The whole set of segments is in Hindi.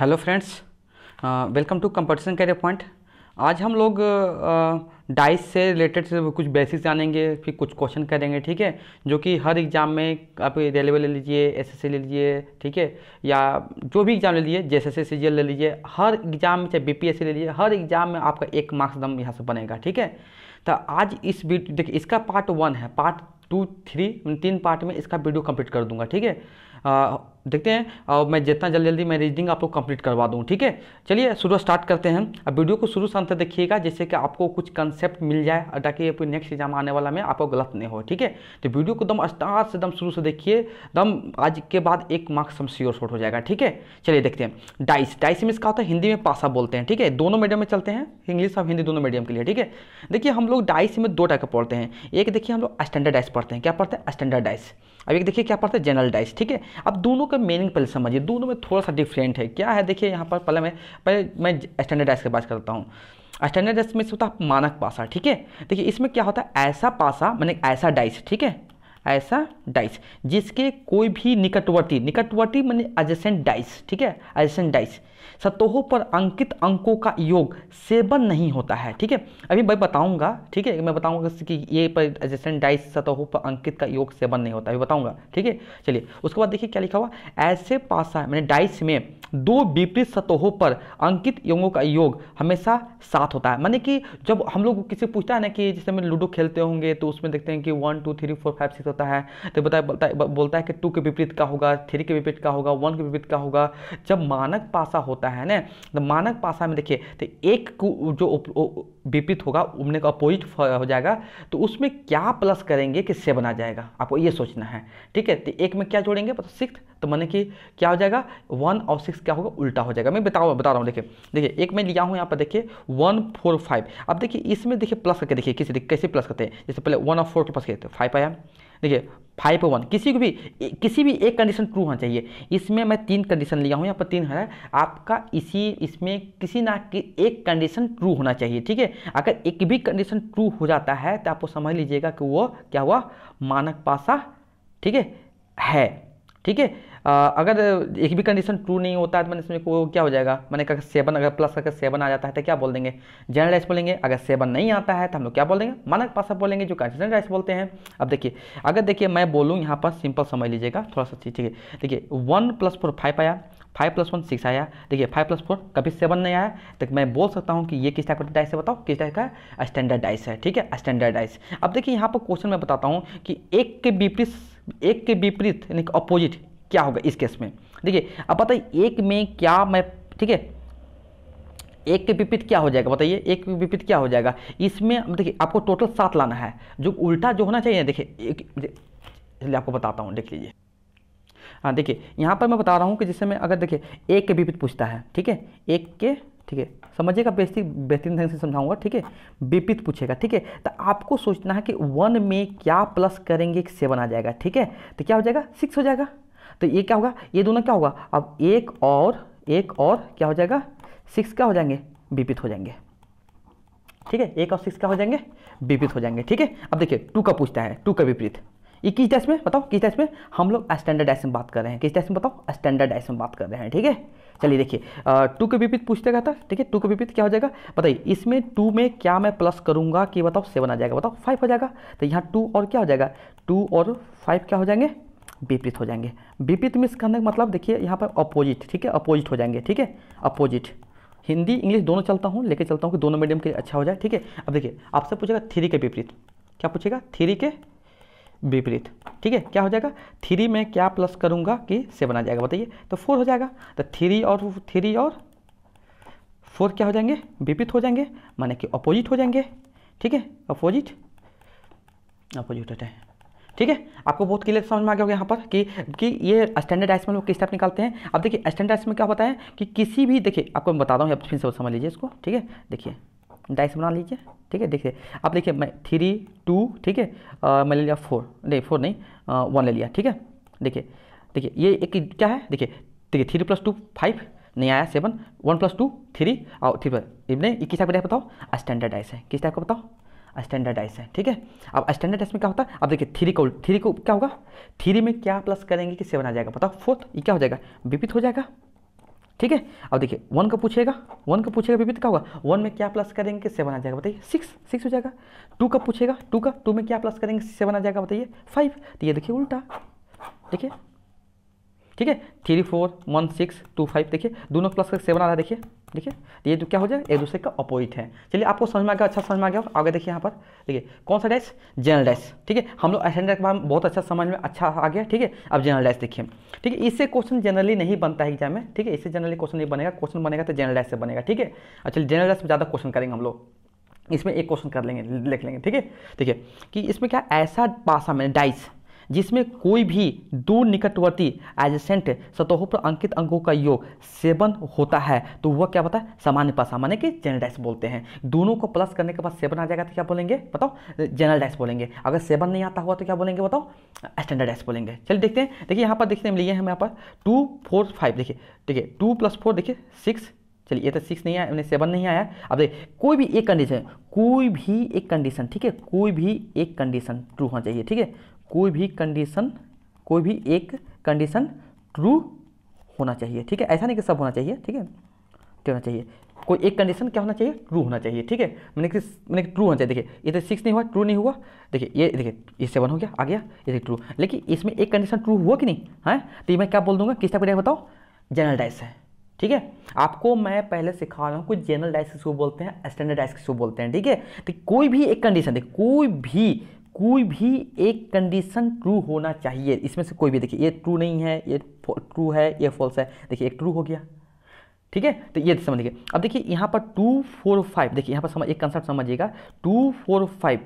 Hello friends welcome to competition career point आज हम लोग डाइस से रिलेटेड से कुछ बेसिक्स जानेंगे फिर कुछ क्वेश्चन करेंगे ठीक है जो कि हर एग्ज़ाम में आप रेलवे ले लीजिए एसएससी ले लीजिए ठीक है या जो भी एग्ज़ाम ले लीजिए एस सी ले लीजिए हर एग्ज़ाम में चाहे बीपीएससी ले लीजिए हर एग्ज़ाम में आपका एक मार्क्स दम यहाँ से बनेगा ठीक है तो आज इस देखिए इसका पार्ट वन है पार्ट टू थ्री तीन पार्ट में इसका वीडियो कंप्लीट कर दूंगा ठीक है देखते हैं और मैं जितना जल्दी जल्दी मैं रीजनिंग आपको कंप्लीट करवा दूँ ठीक है चलिए शुरू स्टार्ट करते हैं अब वीडियो को शुरू से अंत देखिएगा जैसे कि आपको कुछ कंसेप्ट मिल जाए ताकि नेक्स्ट एग्जाम आने वाला में आपको गलत नहीं हो ठीक है तो वीडियो को एकदम स्टार्ट से एकदम शुरू से देखिए एकदम आज के बाद एक मार्क्स हम श्योर शॉर्ट हो जाएगा ठीक है चलिए देखते हैं डाइस डाइस में इसका होता है हिंदी में पासा बोलते हैं ठीक है दोनों मीडियम में चलते हैं इंग्लिश और हिंदी दोनों मीडियम के लिए ठीक है देखिए हम लोग डाइस में दो टाइप का पढ़ते हैं एक देखिए हम लोग स्टैंडर्ड डाइस पढ़ते हैं क्या पढ़ते हैं स्टैंडर्ड डाइस अब एक देखिए क्या पढ़ते हैं जनरल डाइस ठीक है अब दोनों का का तो मीनिंग पहले समझिए दोनों में थोड़ा सा डिफरेंट है क्या है देखिए यहाँ पर पहले मैं पहले मैं स्टैंडर्डाइज की बात करता हूँ स्टैंडर्ड डाइस में होता है मानक पासा ठीक है देखिए इसमें क्या होता है ऐसा पासा मैंने ऐसा डाइस ठीक है ऐसा डाइस जिसके कोई भी निकटवर्ती निकटवर्ती मैंने एजेसेंट डाइस ठीक है एजेसेंट डाइस सतहों पर अंकित अंकों का योग सेवन नहीं होता है ठीक है अभी मैं बताऊंगा ठीक है मैं बताऊंगा कि ये पर जैसे डाइस सतहों पर अंकित का योग सेवन नहीं होता अभी बताऊंगा ठीक है चलिए उसके बाद देखिए क्या लिखा हुआ ऐसे पासा मैंने डाइस में दो विपरीत सतहों पर अंकित यंगों का योग हमेशा साथ होता है माने कि जब हम लोग किसी पूछता है ना कि जैसे हम लूडो खेलते होंगे तो उसमें देखते हैं कि one two three four five six होता है तो बताए बोलता है बोलता है कि टू के विपरीत का होगा थ्री के विपरीत का होगा वन के विपरीत का होगा जब मानक पासा होता है ना तो मानक पासा में देखिए तो एक जो विपरीत होगा उमने का अपोजिट हो जाएगा तो उसमें क्या प्लस करेंगे कि सेवन आ जाएगा आपको ये सोचना है ठीक है तो एक में क्या जोड़ेंगे सिक्स तो मैंने कि क्या हो जाएगा वन और सिक्स क्या होगा उल्टा हो जाएगा मैं बताओ बता रहा हूँ देखिए देखिए एक मैं लिया हूँ यहाँ पर देखिए वन फोर फाइव अब देखिए इसमें देखिए प्लस करके देखिए किसी कैसे प्लस करते हैं जैसे पहले वन और फोर के प्लस करते फाइव आया देखिए फाइव वन किसी को भी किसी भी एक कंडीशन ट्रू होना चाहिए इसमें मैं तीन कंडीशन लिया हूँ यहाँ पर तीन है आपका इसी इसमें किसी ना कि एक कंडीशन ट्रू होना चाहिए ठीक है अगर एक भी कंडीशन ट्रू हो जाता है तो आपको समझ लीजिएगा कि वो क्या हुआ मानक पासा ठीक है ठीक है अगर एक भी कंडीशन ट्रू नहीं होता है तो मैंने इसमें को क्या हो जाएगा मैंने कहा सेवन अगर प्लस करके सेवन आ जाता है तो क्या बोल देंगे जनरल राइस बोलेंगे अगर सेवन नहीं आता है तो हम लोग क्या बोल देंगे मानक पासा बोलेंगे जो कंडीशन राइस बोलते हैं अब देखिए अगर देखिए मैं बोलूँ यहाँ पर सिंपल समझ लीजिएगा थोड़ा सा ठीक है देखिए वन प्लस फोर फाइव आया फाइव प्लस वन सिक्स आया देखिए फाइव प्लस फोर कभी सेवन नहीं आया तो मैं बोल सकता हूँ कि ये किस टाइप का डाइस है बताओ किस टाइप का स्टैंडर्ड डाइस है ठीक है स्टैंडर्ड डाइस अब देखिए यहाँ पर क्वेश्चन मैं बताता हूँ कि एक के विपरीत एक के विपरीत यानी अपोजिट क्या होगा इस केस में देखिए अब बताइए एक में क्या मैं ठीक है एक के विपरीत क्या हो जाएगा बताइए एक के विपरीत क्या हो जाएगा इसमें देखिए आपको टोटल सात लाना है जो उल्टा जो होना चाहिए देखिए एक इसलिए आपको बताता हूँ देख लीजिए हाँ देखिए यहाँ पर मैं बता रहा हूँ कि जिससे मैं अगर देखिए एक के विपरीत पूछता है ठीक है एक के ठीक है समझिएगा बेसिक बेहतरीन ढंग से समझाऊंगा ठीक है विपरीत पूछेगा ठीक है तो आपको सोचना है कि वन में क्या प्लस करेंगे सेवन आ जाएगा ठीक है तो क्या हो जाएगा सिक्स हो जाएगा तो ये क्या होगा ये दोनों क्या होगा अब एक और एक और क्या हो जाएगा सिक्स क्या हो जाएंगे बीपित हो जाएंगे ठीक है एक और सिक्स क्या हो जाएंगे विपरीत हो जाएंगे ठीक है अब देखिए टू का पूछता है टू का विपरीत ये किस डैश में बताओ किस डैश में हम लोग स्टैंडर्ड डैश में बात कर रहे हैं किस डैश में बताओ स्टैंडर्ड डैश में बात कर रहे हैं ठीक है चलिए देखिए टू के विपरीत पूछते गया था ठीक है टू के विपरीत क्या हो जाएगा बताइए इसमें टू में क्या मैं प्लस करूंगा कि बताओ सेवन आ जाएगा बताओ फाइव हो जाएगा तो यहाँ टू और क्या हो जाएगा टू और फाइव क्या हो जाएंगे विपरीत हो जाएंगे विपरीत मिस करने का मतलब देखिए यहाँ पर अपोजिट ठीक है अपोजिट हो जाएंगे ठीक है अपोजिट हिंदी इंग्लिश दोनों चलता हूँ लेके चलता हूँ कि दोनों मीडियम के अच्छा हो जाए ठीक है अब देखिए आपसे पूछेगा थ्री के विपरीत क्या पूछेगा थ्री के विपरीत ठीक है क्या हो जाएगा थ्री में क्या प्लस करूँगा कि सेवन आ जाएगा बताइए तो फोर हो जाएगा तो थ्री और थ्री और फोर क्या हो जाएंगे विपरीत हो जाएंगे माने कि अपोजिट हो जाएंगे ठीक है अपोजिट अपोजिट होते हैं ठीक है आपको बहुत क्लियर समझ में आ गया होगा यहाँ पर कि कि ये आइस में लोग किस टाइप निकालते हैं अब देखिए आइस में क्या होता है कि किसी भी देखिए आपको मैं बता दूँ आप फिर से समझ लीजिए इसको ठीक है देखिए डाइस बना लीजिए ठीक है देखिए आप देखिए मैं थ्री टू ठीक है मैं ले लिया फोर नहीं फोर नहीं वन ले लिया ठीक है देखिए देखिए ये एक क्या है देखिए देखिए थ्री प्लस टू फाइव नहीं आया seven one plus two three और थ्री प्लस नहीं किस टाइप का बताओ आइस है किस टाइप का बताओ स्टैंडर्डाइज है ठीक है अब स्टैंडर्डाइज में क्या होता है अब देखिए थ्री को थ्री को क्या होगा थ्री में क्या प्लस करेंगे कि सेवन आ जाएगा बताओ फोर्थ ये क्या हो जाएगा विपित हो जाएगा ठीक है अब देखिए वन का पूछेगा वन का पूछेगा विपित क्या होगा वन में क्या प्लस करेंगे कि सेवन आ जाएगा बताइए सिक्स सिक्स हो जाएगा टू का पूछेगा टू का टू में क्या प्लस करेंगे सेवन आ जाएगा बताइए फाइव तो ये देखिए उल्टा देखिए ठीक है three four one six two five देखिए दोनों प्लस का सेवन आ रहा है देखिए देखिए ये तो क्या हो जाए एक दूसरे का अपोजिट है चलिए आपको समझ में आ गया अच्छा समझ में आ गया आगे देखिए यहाँ पर देखिए कौन सा डैश जनरल डैश ठीक है हम लोग एसेंडर के बाद बहुत अच्छा समझ में अच्छा आ गया ठीक है अब जनरल डैश देखिए ठीक है इससे क्वेश्चन जनरली नहीं बनता है एग्जाम में ठीक है इससे जनरली क्वेश्चन नहीं बनेगा क्वेश्चन बनेगा तो जनरल डैश से बनेगा ठीक है अच्छा जनरल डैश में ज़्यादा क्वेश्चन करेंगे हम लोग इसमें एक क्वेश्चन कर लेंगे लिख लेंगे ठीक है ठीक है कि इसमें क्या ऐसा पासा मैंने डाइस जिसमें कोई भी दो निकटवर्ती एजेंट सतहों पर अंकित अंगों का योग सेवन होता है तो वह क्या होता है सामान्य पासा सामान्य के जनरल डाइस बोलते हैं दोनों को प्लस करने के बाद सेवन आ जाएगा तो क्या बोलेंगे बताओ जनरल डाइस बोलेंगे अगर सेवन नहीं आता हुआ तो क्या बोलेंगे बताओ स्टैंडर्ड डाइस बोलेंगे चलिए देखते हैं देखिए यहाँ पर देखने में लिए हम यहाँ पर टू फोर फाइव देखिए ठीक है टू प्लस फोर देखिए सिक्स चलिए ये तो सिक्स नहीं आया सेवन नहीं आया अब देख कोई भी एक कंडीशन कोई भी एक कंडीशन ठीक है कोई भी एक कंडीशन ट्रू होना चाहिए ठीक है कोई भी कंडीशन कोई भी एक कंडीशन ट्रू होना चाहिए ठीक है ऐसा नहीं कि सब होना चाहिए ठीक है क्या होना चाहिए कोई एक कंडीशन क्या होना चाहिए ट्रू होना चाहिए ठीक है मैंने कि मैंने ट्रू होना चाहिए देखिए ये तो सिक्स नहीं हुआ ट्रू नहीं हुआ देखिए ये देखिए ये सेवन हो गया आ गया ये देखिए ट्रू लेकिन इसमें एक कंडीशन ट्रू हुआ कि नहीं है हाँ? तो मैं क्या बोल दूंगा किस टाइप का बताओ जनरल डाइस है ठीक है आपको मैं पहले सिखा रहा हूँ कुछ जनरल डाइस किसको बोलते हैं स्टैंडर्ड डाइस किसको बोलते हैं ठीक है तो कोई भी एक कंडीशन देखिए कोई भी कोई भी एक कंडीशन ट्रू होना चाहिए इसमें से कोई भी देखिए ये ट्रू नहीं है ये ट्रू है ये फॉल्स है देखिए एक ट्रू हो गया ठीक है तो ये समझ लीजिए अब देखिए यहाँ पर टू फोर फाइव देखिए यहाँ पर समझ एक कंसेप्ट समझिएगा टू फोर फाइव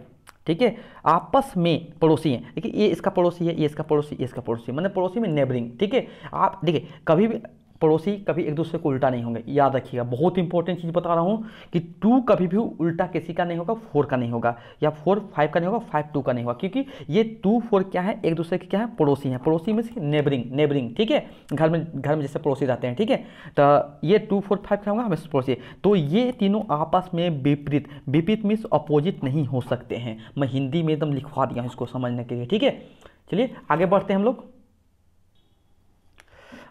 ठीक है आपस में पड़ोसी हैं देखिए ये इसका पड़ोसी है ये इसका पड़ोसी ये इसका पड़ोसी मतलब पड़ोसी में नेबरिंग ठीक है आप देखिए कभी भी पड़ोसी कभी एक दूसरे को उल्टा नहीं होंगे याद रखिएगा बहुत इंपॉर्टेंट चीज़ बता रहा हूँ कि टू कभी भी उल्टा किसी का नहीं होगा फोर का नहीं होगा या फोर फाइव का नहीं होगा फाइव टू का नहीं होगा क्योंकि ये टू फोर क्या है एक दूसरे के क्या है पड़ोसी हैं पड़ोसी मीन्स नेबरिंग नेबरिंग ठीक है घर में घर में जैसे पड़ोसी रहते हैं ठीक है तो ये टू फोर फाइव क्या होगा हमेशा पड़ोसी तो ये तीनों आपस में विपरीत विपरीत मीन्स अपोजिट नहीं हो सकते हैं मैं हिंदी में एकदम लिखवा दिया हूँ इसको समझने के लिए ठीक है चलिए आगे बढ़ते हैं हम लोग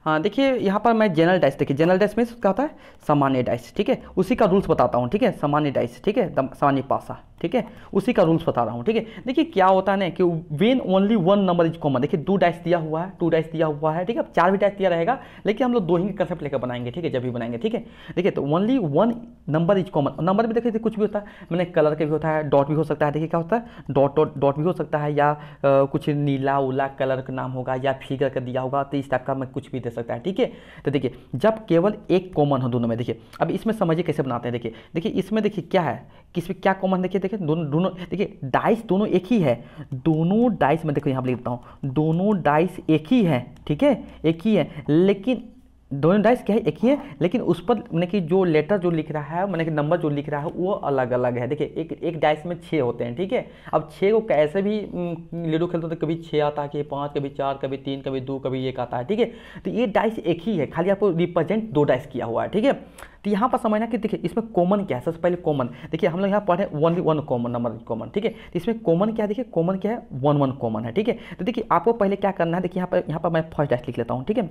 हाँ, देखिए यहाँ पर मैं जनरल डाइस देखिए जनरल डाइस में क्या होता है सामान्य डाइस ठीक है उसी का रूल्स बताता हूँ ठीक है सामान्य डाइस ठीक है सामान्य पासा ठीक है उसी का रूल्स बता रहा हूँ ठीक है देखिए क्या होता है ना कि when only one number is common देखिए दो डाइस दिया हुआ है टू डाइस दिया हुआ है ठीक है अब चार भी डाइस दिया रहेगा लेकिन हम लोग दो ही कंसेप्ट लेकर बनाएंगे ठीक है जब भी बनाएंगे ठीक है देखिए तो only one number is common number भी देखिए कुछ भी होता है मैंने कलर के भी होता है डॉट भी हो सकता है देखिए क्या होता है डॉट डॉट डॉट भी हो सकता है या आ, कुछ नीला उला कलर का नाम होगा या फिगर का दिया होगा तो इस टाइप का मैं कुछ भी दे सकता है ठीक है तो देखिए जब केवल एक कॉमन हो दोनों में देखिए अब इसमें समझिए कैसे बनाते हैं देखिए देखिए इसमें देखिए क्या है किस में क्या कॉमन देखिए देखिए दोनों दोनों देखिए डाइस दोनों एक ही है दोनों डाइस में देखो यहाँ पर लिखता हूँ दोनों डाइस एक ही है ठीक है एक ही है लेकिन दोनों डाइस क्या है एक ही है लेकिन उस पर मैंने कि जो लेटर जो लिख रहा है मैंने कि नंबर जो लिख रहा है वो अलग अलग है देखिए एक एक डाइस में छः होते हैं ठीक है अब छः को कैसे भी लूडो खेलते तो कभी छः आता है कि पाँच कभी चार कभी तीन कभी दो कभी एक आता है ठीक है तो ये डाइस एक ही है खाली आपको रिप्रेजेंट दो डाइस किया हुआ है ठीक है तो यहाँ पर समझना कि देखिए इसमें कॉमन क्या है सबसे पहले कॉमन देखिए हम लोग यहाँ पढ़े only one common number common ठीक है तो इसमें कॉमन क्या है देखिए कॉमन क्या है वन वन कॉमन है ठीक है तो देखिए आपको पहले क्या करना है देखिए यहाँ पर यहाँ पर मैं फर्स्ट डैश लिख लेता हूँ ठीक है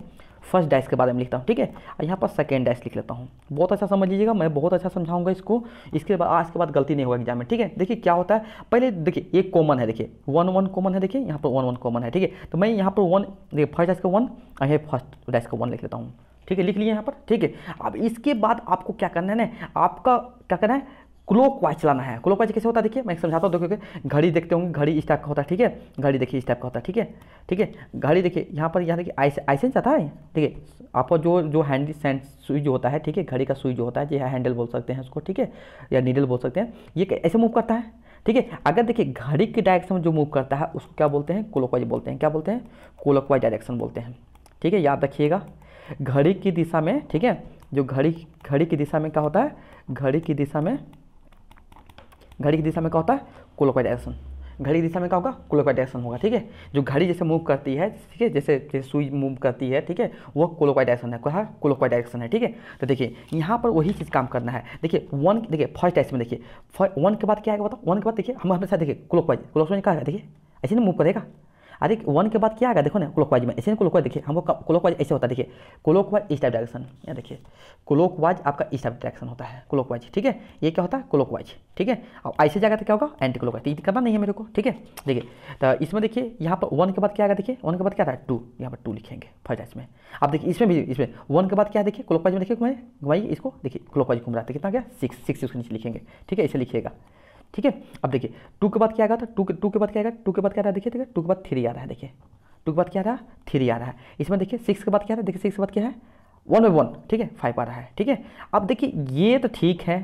फर्स्ट डैश के बारे में लिखता हूँ ठीक है यहाँ पर सेकेंड डैश लिख लेता हूँ बहुत अच्छा समझ लीजिएगा मैं बहुत अच्छा समझाऊंगा इसको इसके बाद आज के बाद गलती नहीं होगा एग्जाम में ठीक है देखिए क्या होता है पहले देखिए एक कॉमन है देखिए वन वन कॉमन है देखिए यहाँ पर वन वन कॉमन है ठीक है तो मैं यहाँ पर वन देखिए फर्स्ट डैश का वन और यहाँ फर्स्ट डैश का वन लिख लेता हूँ ठीक है लिख लिए यहाँ पर ठीक है अब इसके बाद आपको क्या करना है ना आपका क्या करना है क्लोक वाइज चलाना है क्लोक वाइज कैसे होता है देखिए मैं समझाता हूँ देखिए घड़ी देखते होंगे घड़ी इस टाइप का होता है ठीक है घड़ी देखिए इस टाइप का होता है ठीक है ठीक है घड़ी देखिए यहाँ पर यहाँ देखिए आइस आइसेंस आता है ठीक है आपको जो जो हैंडल सेंट सुई जो होता है ठीक है घड़ी का सुई जो होता है जो हैंडल बोल सकते हैं उसको ठीक है या नीडल बोल सकते हैं ये ऐसे मूव करता है ठीक है अगर देखिए घड़ी के डायरेक्शन में जो मूव करता है उसको क्या बोलते हैं क्लोक वाइज बोलते हैं क्या बोलते हैं क्लोक वाइज डायरेक्शन बोलते हैं ठीक है याद रखिएगा घड़ी की दिशा में ठीक है जो घड़ी घड़ी की दिशा में क्या होता है घड़ी की दिशा में घड़ी की दिशा में क्या होता है क्लोकवाइज घड़ी की दिशा में क्या होगा क्लोकवाइडाइजेशन होगा ठीक है जो घड़ी जैसे मूव करती है ठीक है जैसे जैसे सुई मूव करती है ठीक है वो क्लोकवाइडाइजेशन है कहा क्लोकवाइडाइजेशन है ठीक है तो देखिए यहाँ पर वही चीज़ काम करना है देखिए वन देखिए फर्स्ट टाइप में देखिए वन के बाद क्या आएगा बताओ वन के बाद देखिए हम हमेशा देखिए क्लोकवाइज क्लोकवाइज क्या है देखिए ऐसे नहीं मूव करेगा अरे वन के बाद क्या आएगा देखो ना क्लोकवाइज में ऐसे क्लोकवाइज देखिए हमको क्लोकवाइज ऐसे होता है देखिए क्लोकवाइज इस टाइप डायरेक्शन यहाँ देखिए क्लोकवाइज आपका इस टाइप डायरेक्शन होता है क्लोकवाइज ठीक है ये क्या होता है क्लोकवाइज ठीक है और ऐसे जाएगा तो क्या होगा एंटी क्लोकवाइज तो ये करना नहीं है मेरे को ठीक है देखिए तो इसमें देखिए यहाँ पर वन के बाद क्या आएगा देखिए वन के बाद क्या आता है टू यहाँ पर टू लिखेंगे फर्स्ट डाइस में आप देखिए इसमें भी इसमें वन के बाद क्या देखिए क्लोकवाइज में देखिए घुमाइए इसको देखिए क्लोकवाइज घूम रहा था तो कितना क्या सिक्स सिक्स उसके नीचे लिखेंगे ठीक है ऐसे लिखिएगा ठीक है अब देखिए टू के बाद क्या आ रहा था टू के टू के बाद क्या आएगा टू तो के बाद क्या आ रहा है देखिए देखिए टू के बाद थ्री आ रहा है देखिए टू के बाद क्या आ रहा है थ्री आ रहा है इसमें देखिए सिक्स के बाद क्या आ रहा है देखिए सिक्स के बाद क्या है वन बाई वन ठीक है फाइव आ रहा है ठीक है अब देखिए ये तो ठीक है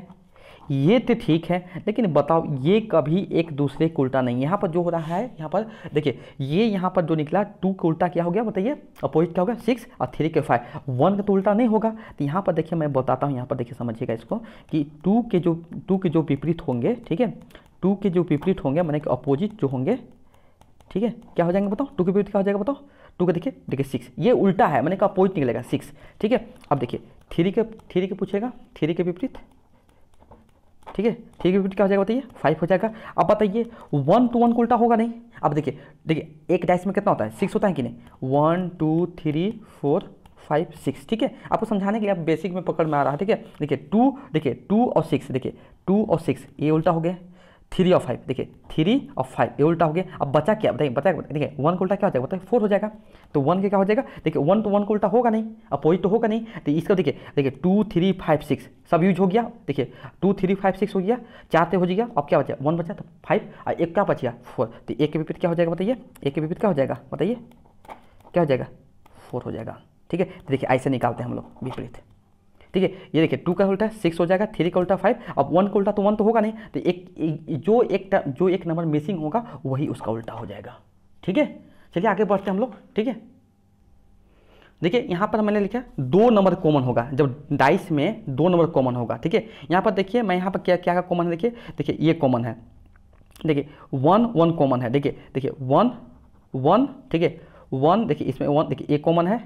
ये तो ठीक है लेकिन बताओ ये कभी एक दूसरे को उल्टा नहीं यहाँ पर जो हो रहा है यहाँ पर देखिए ये यहाँ पर जो निकला टू का उल्टा क्या हो गया बताइए अपोजिट क्या हो गया सिक्स और थ्री के फाइव वन का तो उल्टा नहीं होगा तो यहाँ पर देखिए मैं बताता हूँ यहाँ पर देखिए समझिएगा इसको कि टू के जो टू के जो विपरीत होंगे ठीक है टू के जो विपरीत होंगे मैंने अपोजिट जो होंगे ठीक है क्या हो जाएंगे बताओ टू के विपरीत क्या हो जाएगा बताओ टू का देखिए देखिए सिक्स ये उल्टा है मैंने कहा अपोजिट निकलेगा सिक्स ठीक है अब देखिए थ्री के थ्री के पूछेगा थ्री के विपरीत ठीक है ठीक है क्या हो जाएगा बताइए फाइव हो जाएगा अब बताइए वन टू वन को उल्टा होगा नहीं अब देखिए देखिए एक डाइस में कितना होता है सिक्स होता है कि नहीं one two three four five six ठीक है आपको समझाने के लिए आप बेसिक में पकड़ में आ रहा है ठीक है देखिए टू देखिए टू और सिक्स देखिए टू और सिक्स ये उल्टा हो गया थ्री और फाइव देखिए थ्री और फाइव ये उल्टा हो गया अब बचा क्या बताइए बताया देखिए वन को उल्टा क्या हो जाएगा बताइए फोर हो जाएगा तो वन के क्या हो जाएगा देखिए वन तो वन को उल्टा होगा नहीं अपोजिट तो होगा नहीं तो इसका देखिए देखिए टू थ्री फाइव सिक्स सब यूज हो गया देखिए टू थ्री फाइव सिक्स हो गया चार से तो हो गया अब क्या बचा वन बचा तो फाइव और एक क्या बचिया फोर तो एक के विपरीत क्या हो जाएगा बताइए एक के विपरीत क्या हो जाएगा बताइए क्या हो जाएगा फोर हो जाएगा ठीक है तो देखिए ऐसे निकालते हैं हम लोग विपरीत ठीक है ये देखिए टू का उल्टा सिक्स हो जाएगा थ्री का उल्टा फाइव अब वन का उल्टा तो वन तो होगा नहीं तो एक जो एक जो एक नंबर मिसिंग होगा वही उसका उल्टा हो जाएगा ठीक है चलिए आगे बढ़ते हम लोग ठीक है देखिए यहाँ पर मैंने लिखा दो नंबर कॉमन होगा जब डाइस में दो नंबर कॉमन होगा ठीक है यहाँ पर देखिए मैं यहाँ पर क्या क्या का कॉमन है देखिए देखिए ये कॉमन है देखिए वन वन कॉमन है देखिए देखिए वन वन ठीक है वन देखिए इसमें वन देखिए ये कॉमन है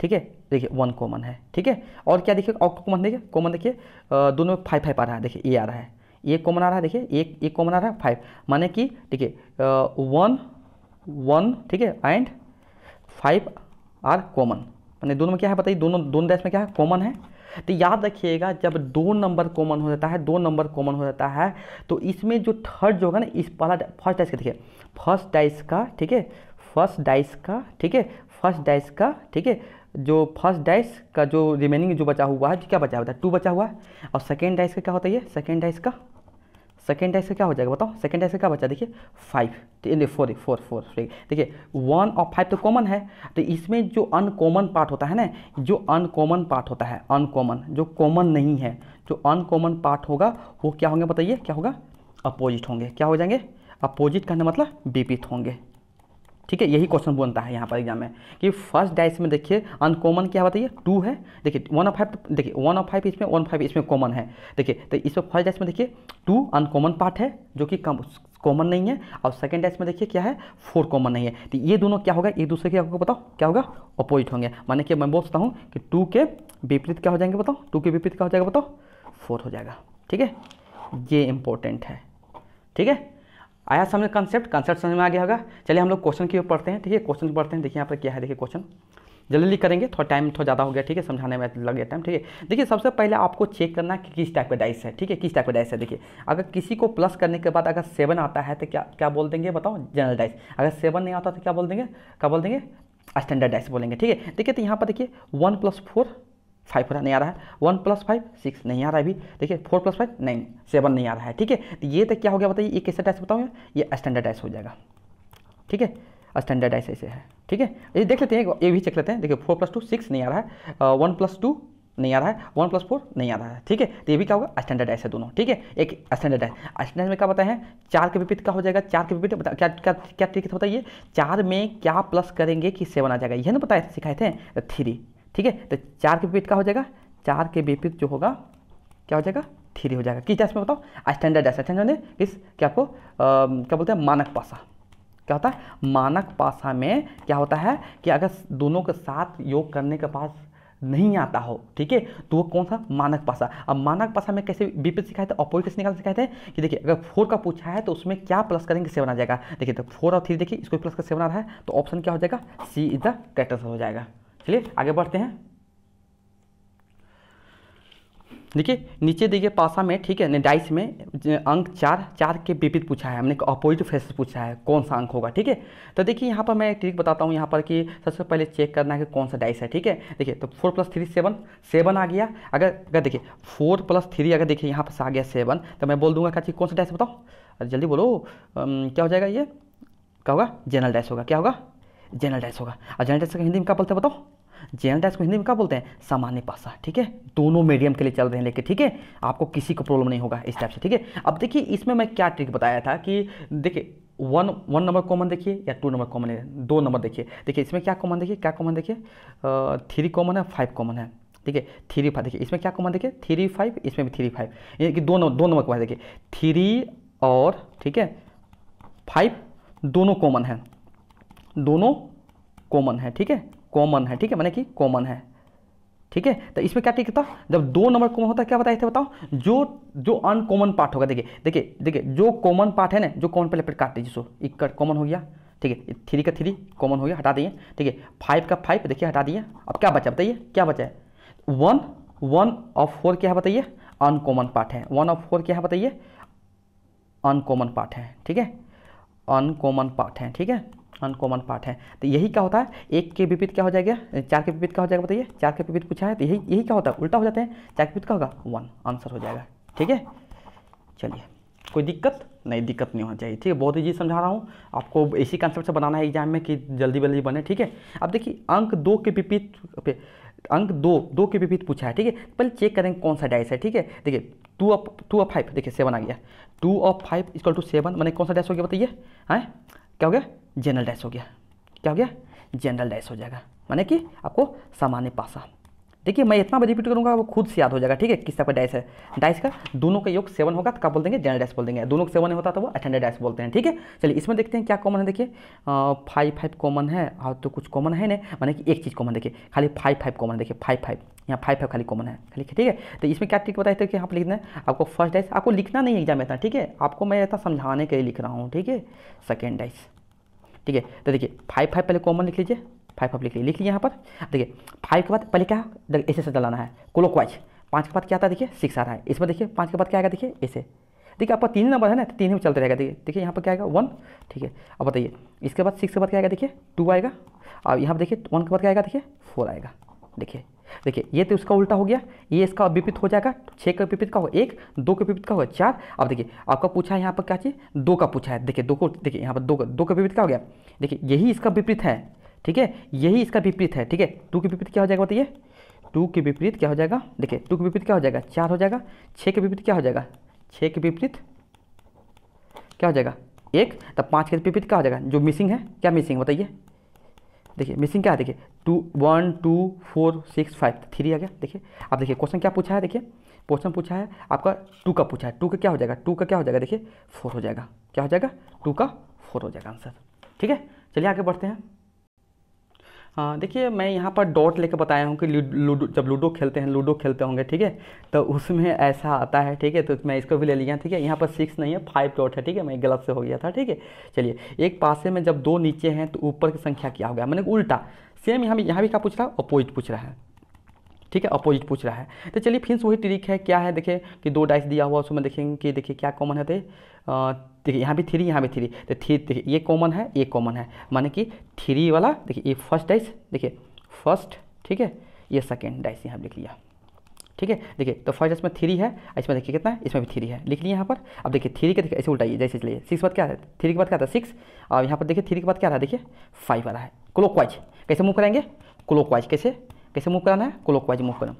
ठीक है देखिए वन कॉमन है ठीक है और क्या देखिए और कॉमन देखिए कॉमन देखिए दोनों में फाइव फाइव आ रहा है देखिए ये आ रहा है ये कॉमन आ रहा है देखिए एक एक कॉमन आ रहा है फाइव माने कि ठीक है वन वन ठीक है एंड फाइव आर कॉमन माने दोनों में क्या है बताइए दोनों दोनों डैश में क्या है कॉमन है तो याद रखिएगा जब दो नंबर कॉमन हो जाता है दो नंबर कॉमन हो जाता है तो इसमें जो थर्ड जो होगा ना इस पहला फर्स्ट डाइस का देखिए फर्स्ट डाइस का ठीक है फर्स्ट डाइस का ठीक है फर्स्ट डाइस का ठीक है जो फर्स्ट डाइस का जो रिमेनिंग जो बचा हुआ है क्या बचा हुआ है टू बचा हुआ है और सेकेंड डाइस का क्या होता है ये सेकेंड डाइस का सेकेंड डाइस का क्या हो जाएगा बताओ सेकेंड डाइस का क्या बचा देखिए फाइव फोर फोर फोर देखिए वन और फाइव तो कॉमन है तो इसमें जो अनकॉमन पार्ट होता है ना जो अनकॉमन पार्ट होता है अनकॉमन जो कॉमन नहीं है जो अनकॉमन पार्ट होगा वो क्या होंगे बताइए क्या होगा अपोजिट होंगे क्या हो जाएंगे अपोजिट करने मतलब विपरीत होंगे ठीक है यही क्वेश्चन बनता है यहाँ पर एग्जाम में कि फर्स्ट डाइस में देखिए अनकॉमन क्या बताइए टू है देखिए वन ऑफ फाइव देखिए वन ऑफ फाइव इसमें वन फाइव इसमें कॉमन है देखिए तो इसमें फर्स्ट डाइस में देखिए टू अनकॉमन पार्ट है जो कि कम कॉमन नहीं है और सेकंड डाइस में देखिए क्या है फोर कॉमन नहीं है तो ये दोनों क्या होगा एक दूसरे के आपको बताओ क्या होगा अपोजिट होंगे माने कि मैं बोलता हूँ कि टू के विपरीत क्या हो जाएंगे बताओ टू के विपरीत क्या हो जाएगा बताओ फोर हो जाएगा ठीक है ये इंपॉर्टेंट है ठीक है आया समझ कंसेप्ट कंसेप्ट समझ में आ गया होगा चलिए हम लोग क्वेश्चन की ओर पढ़ते हैं ठीक है क्वेश्चन पढ़ते हैं देखिए यहाँ पर क्या है देखिए क्वेश्चन जल्दी करेंगे थोड़ा टाइम थोड़ा ज़्यादा हो गया ठीक है समझाने में लग गया टाइम ठीक है देखिए सबसे पहले आपको चेक करना कि किस टाइप का डाइस है ठीक है किस टाइप का डाइस है देखिए अगर किसी को प्लस करने के बाद अगर सेवन आता है तो क्या क्या बोल देंगे बताओ जनरल डाइस अगर सेवन नहीं आता तो क्या बोल देंगे क्या बोल देंगे स्टैंडर्ड डाइस बोलेंगे ठीक है देखिए तो यहाँ पर देखिए वन प्लस फोर फाइव हो नहीं आ रहा है वन प्लस फाइव सिक्स नहीं आ रहा है अभी देखिए four plus five nine seven नहीं आ रहा है ठीक है तो ये तो क्या हो गया बताइए ये कैसे टाइस बताऊँगा ये स्टैंडर्डाइज हो जाएगा ठीक है स्टैंडर्डाइज ऐसे है ठीक है ये देख लेते हैं ये भी चेक लेते हैं देखिए फोर प्लस टू सिक्स नहीं आ रहा है वन प्लस टू नहीं आ रहा है वन प्लस फोर नहीं आ रहा है ठीक है तो ये भी क्या होगा स्टैंडर्डाइज है दोनों ठीक है एक स्टैंडर्डाइज स्टैंडर्ड में क्या बताए हैं चार के विपरीत क्या हो जाएगा चार के विपरीत क्या क्या क्या ट्रिक बताइए चार में क्या प्लस करेंगे कि सेवन आ जाएगा यह ना बताए सिखाए थे थ्री ठीक है तो चार के विपरीत का हो जाएगा चार के विपरीत जो होगा क्या हो जाएगा थ्री हो जाएगा किस डैश में बताओ स्टैंडर्ड जैसा स्टैंडर्ड किस क्या आपको क्या बोलते हैं मानक पासा क्या होता है मानक पासा में क्या होता है कि अगर दोनों के साथ योग करने के पास नहीं आता हो ठीक है तो वो कौन सा मानक पासा अब मानक पासा में कैसे विपरीत सिखाए थे अपोजिट कैसे निकाल सिखाए थे कि देखिए अगर फोर का पूछा है तो उसमें क्या प्लस करेंगे सेवन आ जाएगा देखिए तो फोर और थ्री देखिए इसको प्लस का सेवन आ रहा है तो ऑप्शन क्या हो जाएगा सी इज द कैटर हो जाएगा चलिए आगे बढ़ते हैं देखिए नीचे देखिए पासा में ठीक है डाइस में अंक चार चार के विपरीत पूछा है हमने अपोजिट फेस पूछा है कौन सा अंक होगा ठीक है तो देखिए यहाँ पर मैं एक ट्रिक बताता हूँ यहाँ पर कि सबसे पहले चेक करना है कि कौन सा डाइस है ठीक है देखिए तो four plus three seven seven आ गया अगर अगर देखिए फोर प्लस थ्री अगर देखिए यहाँ पर आ गया सेवन तो मैं बोल दूंगा क्या कौन सा डाइस बताओ अरे जल्दी बोलो क्या हो जाएगा ये क्या होगा जनरल डाइस होगा क्या होगा जनरल डाइस होगा और जनरल डाइस का हिंदी में क्या बोलते बताओ जनरल टाइप्स को हिंदी में क्या बोलते हैं सामान्य पासा ठीक है दोनों मीडियम के लिए चल रहे हैं लेकिन ठीक है आपको किसी को प्रॉब्लम नहीं होगा इस टाइप से ठीक है अब देखिए इसमें मैं क्या ट्रिक बताया था कि देखिए वन वन नंबर कॉमन देखिए या टू नंबर कॉमन है दो नंबर देखिए देखिए इसमें क्या कॉमन देखिए क्या कॉमन देखिए थ्री कॉमन है फाइव कॉमन है ठीक है थ्री फाइव देखिए इसमें क्या कॉमन देखिए थ्री फाइव इसमें भी थ्री फाइव यानी कि दो नंबर दो नंबर कॉमन देखिए थ्री और ठीक है फाइव दोनों कॉमन है दोनों कॉमन है ठीक है कॉमन है ठीक है मैंने कि कॉमन है ठीक है तो इसमें क्या टिकता जब दो नंबर कॉमन होता है क्या बताए थे बताओ जो जो अनकॉमन पार्ट होगा देखिए देखिए देखिए जो कॉमन पार्ट है ना जो कॉमन पहले पेट काट दीजिए सो एक कॉमन हो गया ठीक है थ्री का थ्री कॉमन हो गया हटा दिए ठीक है फाइव का फाइव देखिए हटा दिए अब क्या बचा बताइए क्या बचा है वन वन ऑफ फोर क्या है बताइए अनकॉमन पार्ट है वन ऑफ फोर क्या है बताइए अनकॉमन पार्ट है ठीक है अनकॉमन पार्ट है ठीक है अनकॉमन पार्ट है तो यही क्या होता है एक के विपरीत क्या हो जाएगा चार के विपरीत क्या हो जाएगा बताइए चार के विपरीत पूछा है तो यही यही क्या होता है उल्टा हो जाते हैं चार के विपरीत क्या होगा वन आंसर हो जाएगा ठीक है चलिए कोई दिक्कत नहीं दिक्कत नहीं होना चाहिए ठीक है बहुत ईजी समझा रहा हूँ आपको इसी कंसेप्ट से बनाना है एग्जाम में कि जल्दी जल्दी बने ठीक है अब देखिए अंक दो के विपरीत अंक दो दो के विपरीत पूछा है ठीक है पहले चेक करेंगे कौन सा डाइस है ठीक है देखिए two of two of five देखिए सेवन आ गया two of five equal to seven मैंने कौन सा डाइस हो गया बताइए हैं क्या हो गया जनरल डैश हो गया क्या हो गया जनरल डैश हो जाएगा माने कि आपको सामान्य पासा देखिए मैं इतना बार रिपीट करूँगा वो खुद से याद हो जाएगा ठीक है किस तरह का डाइस है डाइस का दोनों का योग सेवन होगा तो क्या बोल देंगे जनरल डाइस बोल देंगे दोनों का सेवन होता तो वो अटेंडर डाइस बोलते हैं ठीक है चलिए इसमें देखते हैं क्या कॉमन है देखिए फाइव फाइव कॉमन है और तो कुछ कॉमन है नहीं मानी कि एक चीज़ कॉमन देखिए खाली फाइव फाइव कॉमन देखिए फाइव फाइव यहाँ फाइव फाइव खाली कॉमन है खाली ठीक है तो इसमें क्या ट्रिक बताए थे कि आप लिखना है आपको फर्स्ट डाइस आपको लिखना नहीं एग्जाम में इतना ठीक है आपको मैं ऐसा समझाने के लिए लिख रहा हूँ ठीक है सेकेंड डाइस ठीक है तो देखिए फाइव फाइव पहले कॉमन लिख लीजिए फाइव फाइव लिख लीजिए लिख लीजिए यहाँ पर देखिए फाइव के बाद पहले क्या ऐसे से चलाना है क्लोकवाइज पाँच के बाद क्या आता है देखिए सिक्स आ रहा है इसमें देखिए पाँच के बाद क्या आएगा देखिए ऐसे देखिए आपका तीन नंबर है ना तो तीन ही चलते रहेगा देखिए देखिए यहाँ पर क्या आएगा वन ठीक है अब बताइए इसके बाद सिक्स के बाद क्या आएगा देखिए टू आएगा और यहाँ पर देखिए वन के बाद क्या आएगा देखिए फोर आएगा देखिए देखिए ये तो उसका उल्टा हो गया ये इसका अभिपित हो जाएगा छः का अभिपित का होगा एक दो का अभिपित का होगा चार अब देखिए आपका पूछा है यहाँ पर क्या चीज़ दो का पूछा है देखिए दो को देखिए यहाँ पर दो का दो का विपरीत का हो गया देखिए यही इसका विपरीत है ठीक है यही इसका विपरीत है ठीक है टू के विपरीत क्या हो जाएगा बताइए टू के विपरीत क्या हो जाएगा देखिए टू के विपरीत क्या हो जाएगा चार हो जाएगा छः के विपरीत क्या हो जाएगा छः के विपरीत क्या हो जाएगा एक तब पाँच के विपरीत क्या हो जाएगा जो मिसिंग है क्या मिसिंग बताइए देखिए मिसिंग क्या है देखिए two one two four six five three आ गया देखिए आप देखिए क्वेश्चन क्या पूछा है देखिए क्वेश्चन पूछा है आपका टू का पूछा है टू का क्या हो जाएगा टू का क्या हो जाएगा देखिए फोर हो जाएगा क्या हो जाएगा टू का फोर हो जाएगा आंसर ठीक है चलिए आगे बढ़ते हैं हाँ, देखिए मैं यहाँ पर डॉट लेकर बताया हूँ कि लूडो जब लूडो खेलते हैं लूडो खेलते होंगे ठीक है तो उसमें ऐसा आता है ठीक है तो मैं इसको भी ले लिया ठीक है यहाँ पर सिक्स नहीं है फाइव डॉट है ठीक है मैं गलत से हो गया था ठीक है चलिए एक पासे में जब दो नीचे हैं तो ऊपर की संख्या क्या हो गया मैंने उल्टा सेम यहाँ यहाँ भी क्या पूछ रहा है अपोजिट पूछ रहा है ठीक है अपोजिट पूछ रहा है तो चलिए फिर वही ट्रिक है क्या है देखिए कि दो डाइस दिया हुआ उसमें देखेंगे कि देखिए क्या कॉमन है देखिए यहाँ भी थ्री यहाँ भी थ्री तो थ्री देखिए ये कॉमन है ये कॉमन है माने कि थ्री वाला देखिए ये फर्स्ट डाइस देखिए फर्स्ट ठीक है ये सेकेंड डाइस यहाँ लिख लिया ठीक है देखिए तो फर्स्ट इसमें थ्री है इसमें देखिए कितना है इसमें भी थ्री है लिख लिया यहाँ पर अब देखिए थ्री के देखिए ऐसे उल्टाइए जैसे चलिए सिक्स बात क्या है थ्री के बाद क्या था सिक्स और यहाँ पर देखिए थ्री के बाद क्या था देखिए फाइव आ रहा है क्लोकवाइज कैसे मूव कराएंगे क्लोकवाइज कैसे कैसे मूव कराना है क्लॉकवाइज मूव करना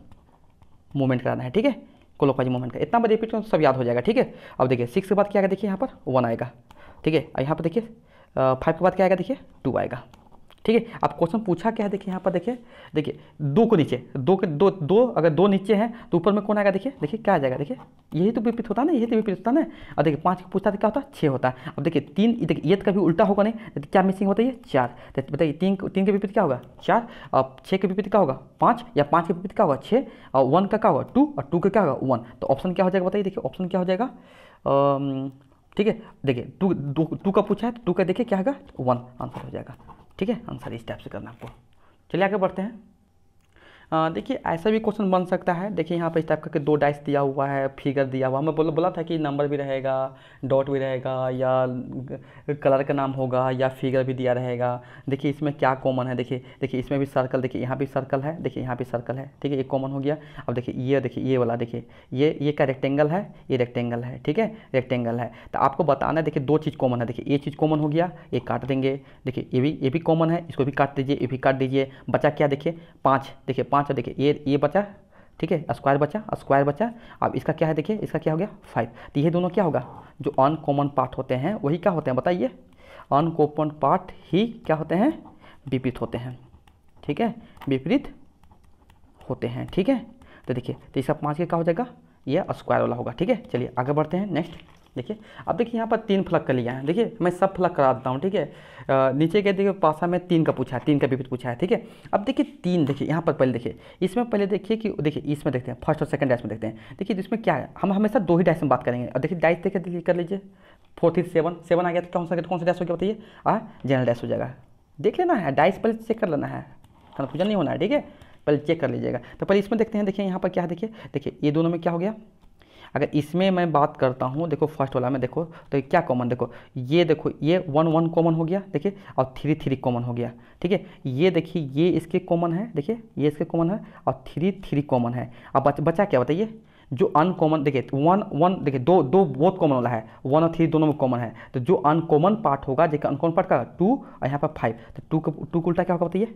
मूवमेंट कराना है ठीक है क्लॉकवाइज मूवमेंट का इतना बार रिपीट करना सब याद हो जाएगा ठीक है अब देखिए सिक्स के बाद क्या आएगा देखिए यहाँ पर वन आएगा ठीक है यहाँ पर देखिए फाइव के बाद क्या आएगा देखिए टू आएगा ठीक है अब क्वेश्चन पूछा क्या है देखिए यहाँ पर देखिए देखिए दो को नीचे दो के दो दो अगर दो नीचे हैं तो ऊपर में कौन आएगा देखिए देखिए क्या आ जाएगा देखिए यही तो विपरीत होता है ना यही तो विपरीत होता है ना और देखिए पाँच को पूछता तो क्या होता है छः होता है अब देखिए तीन देखिए ये तो कभी उल्टा होगा नहीं क्या मिसिंग होता है ये चार तो बताइए तीन तीन के विपरीत क्या होगा चार और छः के विपरीत क्या होगा पाँच या पाँच के विपरीत क्या होगा छः और वन का क्या होगा टू और टू का क्या होगा वन तो ऑप्शन क्या हो जाएगा बताइए देखिए ऑप्शन क्या हो जाएगा ठीक है देखिए टू टू का पूछा है तो टू का देखिए क्या होगा वन आंसर हो जाएगा ठीक है आंसर इस टाइप से करना आपको चलिए आगे बढ़ते हैं देखिए ऐसा भी क्वेश्चन बन सकता है देखिए यहाँ पर इस टाइप का दो डाइस दिया हुआ है फिगर दिया हुआ हमें बोला बोला था कि नंबर भी रहेगा डॉट भी रहेगा या कलर का नाम होगा या फिगर भी दिया रहेगा देखिए इसमें क्या कॉमन है देखिए देखिए इसमें भी सर्कल देखिए यहाँ भी सर्कल है देखिए यहाँ भी सर्कल है ठीक है ये कॉमन हो गया अब देखिए ये देखिए ये वाला देखिए ये ये का रेक्टेंगल है ये रेक्टेंगल है ठीक है रेक्टेंगल है तो आपको बताना है देखिए दो चीज़ कॉमन है देखिए ये चीज़ कॉमन हो गया ये काट देंगे देखिए ये भी ये भी कॉमन है इसको भी काट दीजिए ये भी काट दीजिए बचा क्या देखिए पाँच देखिए पाँच पाँच है देखिए ये ये बचा ठीक है स्क्वायर बचा स्क्वायर बचा अब इसका क्या है देखिए इसका क्या हो गया फाइव तो ये दोनों क्या होगा जो अनकॉमन पार्ट होते हैं वही क्या होते हैं बताइए अनकॉमन पार्ट ही क्या होते हैं विपरीत होते हैं ठीक है विपरीत होते हैं ठीक है तो देखिए तो इसका पाँच के क्या हो जाएगा ये स्क्वायर वाला होगा ठीक है चलिए आगे बढ़ते हैं नेक्स्ट देखिए अब देखिए यहाँ पर तीन फ्लक का लिया है देखिए मैं सब फ्लक करा देता हूँ ठीक है नीचे के देखिए पासा में तीन का पूछा है तीन का विपरीत पूछा है ठीक है अब देखिए तीन देखिए यहाँ पर पहले देखिए इसमें पहले देखिए कि देखिए इसमें देखते हैं फर्स्ट और सेकंड डाइस में देखते हैं देखिए इसमें क्या है हम हमेशा दो ही डाइस में बात करेंगे और देखिए डाइस देखिए कर लीजिए फोर्थ सेवन सेवन आ गया तो कौन सा कौन सा डैश हो गया बताइए आ जनरल डैश हो जाएगा देख लेना है डाइस पहले चेक कर लेना है कन्फ्यूजन नहीं होना है ठीक है पहले चेक कर लीजिएगा तो पहले इसमें देखते हैं देखिए यहाँ पर क्या है देखिए देखिए ये दोनों में क्या हो गया अगर इसमें मैं बात करता हूँ देखो फर्स्ट वाला में देखो तो क्या कॉमन देखो ये देखो ये वन वन कॉमन हो गया देखिए और थ्री थ्री कॉमन हो गया ठीक है ये देखिए ये इसके कॉमन है देखिए ये इसके कॉमन है और थ्री थ्री कॉमन है अब बचा क्या बताइए जो अनकॉमन देखिए वन वन देखिए दो दो बहुत कॉमन वाला है वन और थ्री दोनों में कॉमन है तो जो अनकॉमन पार्ट होगा देखिए अनकॉमन पार्ट का टू और यहाँ पर फाइव तो टू का टू को उल्टा क्या होगा बताइए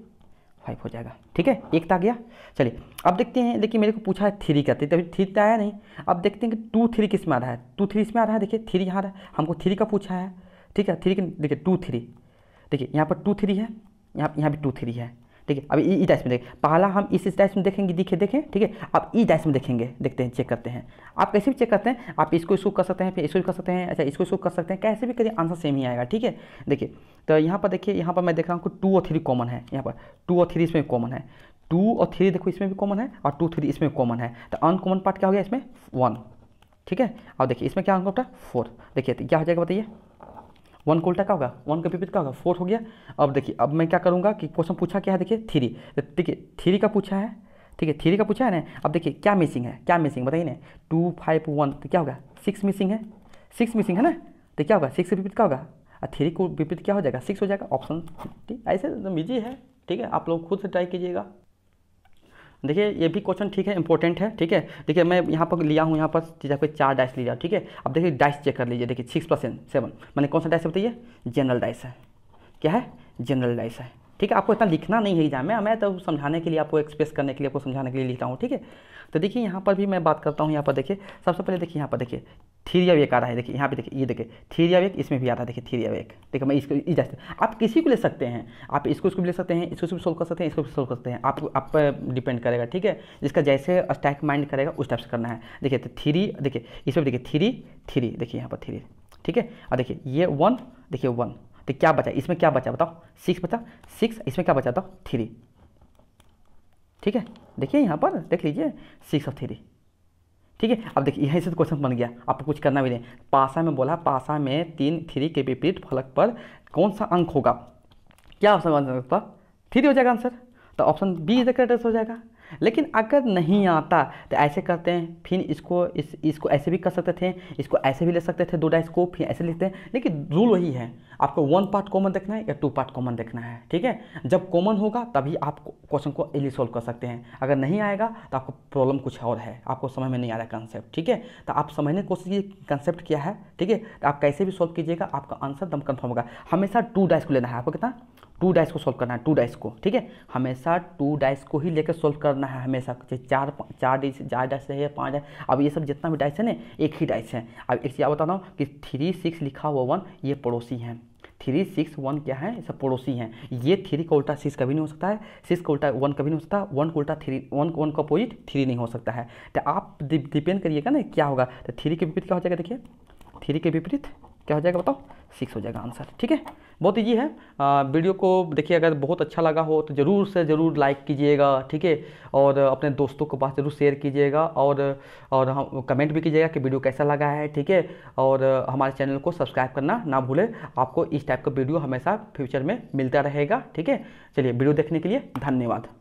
फाइव हो जाएगा ठीक है एक आ गया चलिए अब देखते हैं देखिए मेरे को पूछा है थ्री का तभी थ्री तो आया नहीं अब देखते हैं कि टू थ्री किस में आ रहा है टू थ्री इसमें आ रहा है देखिए थ्री यहाँ आ रहा है हमको थ्री का पूछा है ठीक है थ्री देखिए टू थ्री देखिए यहाँ पर टू थ्री है यहाँ यहाँ भी टू थ्री है ठीक है अब ई डैश में देखें पहला हम इस डैश में देखेंगे दिखे देखें ठीक है अब ई डैश में देखेंगे देखते हैं चेक करते हैं आप कैसे भी चेक करते हैं आप इसको इसको कर सकते हैं फिर इसको कर सकते हैं अच्छा इसको इसको कर सकते हैं कैसे भी करिए आंसर सेम ही आएगा ठीक है देखिए तो यहाँ पर देखिए यहाँ पर मैं देख रहा हूँ टू और थ्री कॉमन है यहाँ पर टू और थ्री इसमें कॉमन है टू और थ्री देखो इसमें भी कॉमन है और टू थ्री इसमें कॉमन है तो अनकॉमन पार्ट क्या हो गया इसमें वन ठीक है और देखिए इसमें क्या अंक होता है फोर देखिए तो क्या हो जाएगा बताइए वन कोल्टा का होगा वन का विपरीत का होगा फोर हो गया अब देखिए अब मैं क्या करूँगा कि क्वेश्चन पूछा क्या है देखिए थ्री ठीक है थ्री का पूछा है ठीक है थ्री का पूछा है ना अब देखिए क्या मिसिंग है क्या मिसिंग बताइए ना टू फाइव वन तो क्या होगा सिक्स मिसिंग है सिक्स मिसिंग है ना तो क्या होगा सिक्स विपरीत क्या होगा और थ्री को विपरीत क्या हो जाएगा सिक्स हो जाएगा ऑप्शन ठीक ऐसे मिजी तो है ठीक है आप लोग खुद से ट्राई कीजिएगा देखिए ये भी क्वेश्चन ठीक है इंपॉर्टेंट है ठीक है देखिए मैं यहाँ पर लिया हूँ यहाँ पर जैसे कोई चार डाइस लिया ठीक है अब देखिए डाइस चेक कर लीजिए देखिए सिक्स परसेंट सेवन मैंने कौन सा डाइस बताइए जनरल डाइस है क्या है जनरल डाइस है ठीक है आपको इतना लिखना नहीं है एग्जाम में मैं तो समझाने के लिए आपको एक्सप्रेस करने के लिए आपको समझाने के लिए लिखता हूँ ठीक है तो देखिए यहाँ पर भी मैं बात करता हूँ यहाँ पर देखिए सबसे पहले देखिए यहाँ पर देखिए थीरिया वेक आ रहा है देखिए यहाँ पे देखिए ये देखिए थीरिया वेक इसमें भी आ रहा है देखिए थीरिया वेक देखिए मैं इसको इजाजत आप किसी को ले सकते हैं आप इसको इसको भी ले सकते हैं इसको भी सोल्व कर सकते हैं इसको भी सोल्व कर सकते हैं आप आप पर डिपेंड करेगा ठीक है जिसका जैसे स्टैक माइंड करेगा उस टाइप से करना है देखिए तो थ्री देखिए इसमें देखिए थ्री थ्री देखिए यहाँ पर थ्री ठीक है और देखिए ये वन देखिए वन तो क्या बचा इसमें क्या बचा बताओ सिक्स बचा सिक्स इसमें क्या बचा बताओ तो? थ्री ठीक है देखिए यहाँ पर देख लीजिए सिक्स ऑफ थ्री ठीक है अब देखिए यहीं से तो क्वेश्चन बन गया आपको कुछ करना भी नहीं पासा में बोला पासा में तीन थ्री के विपरीत फलक पर कौन सा अंक होगा क्या ऑप्शन बन सकता थ्री हो जाएगा आंसर तो option B is the correct हो जाएगा लेकिन अगर नहीं आता तो ऐसे करते हैं फिर इसको इस इसको ऐसे भी कर सकते थे इसको ऐसे भी ले सकते थे दो डाइस को फिर ऐसे लिखते हैं लेकिन रूल वही है आपको वन पार्ट कॉमन देखना है या टू पार्ट कॉमन देखना है ठीक है जब कॉमन होगा तभी आप क्वेश्चन को इली सॉल्व कर सकते हैं अगर नहीं आएगा तो आपको प्रॉब्लम कुछ और है आपको समझ में नहीं आ रहा कंसेप्ट ठीक है तो आप समझने की कोशिश कीजिए कंसेप्ट क्या है ठीक है तो आप कैसे भी सॉल्व कीजिएगा आपका आंसर दम कन्फर्म होगा हमेशा टू डाइस को लेना है आपको कितना टू डाइस को सॉल्व करना है टू डाइस को ठीक है हमेशा टू डाइस को ही लेकर सॉल्व करना है हमेशा चाहे चार चार डाइस चार डाइस है या पाँच डाइस अब ये सब जितना भी डाइस है ना एक ही डाइस है अब एक चीज़ आप बताता हूँ कि थ्री सिक्स लिखा हुआ वन ये पड़ोसी हैं थ्री सिक्स वन क्या है सब पड़ोसी हैं ये थ्री का उल्टा सिक्स कभी नहीं हो सकता है सिक्स का उल्टा वन कभी नहीं हो सकता वन का उल्टा थ्री वन वन का अपोजिट थ्री नहीं हो सकता है तो आप डिपेंड करिएगा ना क्या होगा तो थ्री के विपरीत क्या हो जाएगा देखिए थ्री के विपरीत क्या हो जाएगा बताओ सिक्स हो जाएगा आंसर ठीक है बहुत ईजी है आ, वीडियो को देखिए अगर बहुत अच्छा लगा हो तो ज़रूर से ज़रूर लाइक कीजिएगा ठीक है और अपने दोस्तों के पास ज़रूर शेयर कीजिएगा और और हम कमेंट भी कीजिएगा कि वीडियो कैसा लगा है ठीक है और हमारे चैनल को सब्सक्राइब करना ना भूलें आपको इस टाइप का वीडियो हमेशा फ्यूचर में मिलता रहेगा ठीक है चलिए वीडियो देखने के लिए धन्यवाद